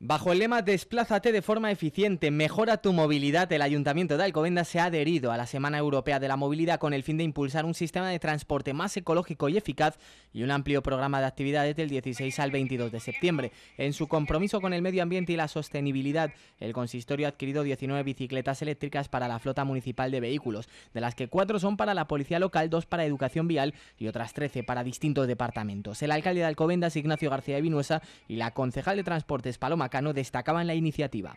Bajo el lema Desplázate de forma eficiente, mejora tu movilidad, el Ayuntamiento de Alcobendas se ha adherido a la Semana Europea de la Movilidad con el fin de impulsar un sistema de transporte más ecológico y eficaz y un amplio programa de actividades del 16 al 22 de septiembre. En su compromiso con el medio ambiente y la sostenibilidad, el consistorio ha adquirido 19 bicicletas eléctricas para la flota municipal de vehículos, de las que 4 son para la policía local, 2 para educación vial y otras 13 para distintos departamentos. El alcalde de Alcobendas, Ignacio García de Vinuesa, y la concejal de transportes, Paloma Bacano destacaban la iniciativa.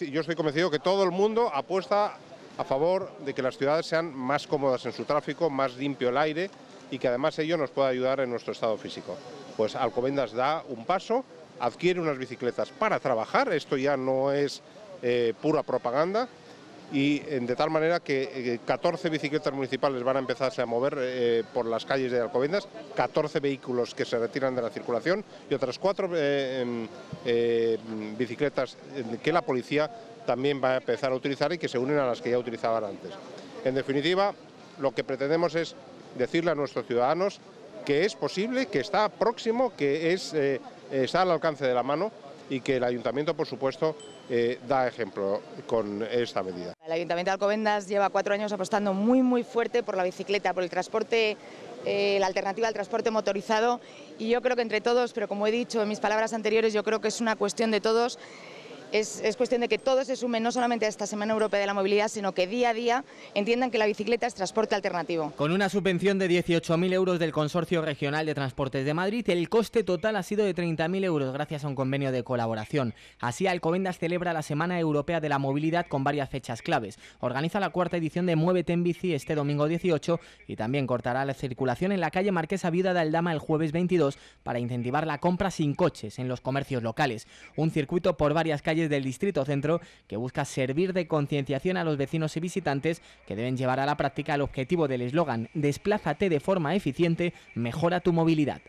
yo estoy convencido que todo el mundo apuesta a favor de que las ciudades sean más cómodas en su tráfico, más limpio el aire y que además ello nos pueda ayudar en nuestro estado físico. Pues Alcobendas da un paso, adquiere unas bicicletas para trabajar, esto ya no es eh, pura propaganda, y eh, de tal manera que 14 eh, bicicletas municipales van a empezarse a mover eh, por las calles de Alcobendas, 14 vehículos que se retiran de la circulación y otras cuatro em, bicicletas que la policía también va a empezar a utilizar y que se unen a las que ya utilizaban antes. En definitiva, lo que pretendemos es decirle a nuestros ciudadanos que es posible, que está próximo, que es, está al alcance de la mano y que el ayuntamiento, por supuesto, eh, da ejemplo con esta medida. El ayuntamiento de Alcobendas lleva cuatro años apostando muy, muy fuerte por la bicicleta, por el transporte eh, la alternativa al transporte motorizado y yo creo que entre todos, pero como he dicho en mis palabras anteriores, yo creo que es una cuestión de todos es, es, cuestión de que todos se sumen no solamente a esta Semana Europea de la Movilidad, sino que día a día entiendan que la bicicleta es transporte alternativo. Con una subvención de 18.000 euros del Consorcio Regional de Transportes de Madrid, el coste total ha sido de 30.000 euros gracias a un convenio de colaboración. Así, Alcobendas celebra la Semana Europea de la Movilidad con varias fechas claves. Organiza la cuarta edición de Muévete en Bici este domingo 18 y también cortará la circulación en la calle Marquesa Viuda de Aldama el jueves 22 para incentivar la compra sin coches en los comercios locales. Un circuito por varias calles del Distrito Centro que busca servir de concienciación a los vecinos y visitantes que deben llevar a la práctica el objetivo del eslogan Desplázate de forma eficiente, mejora tu movilidad.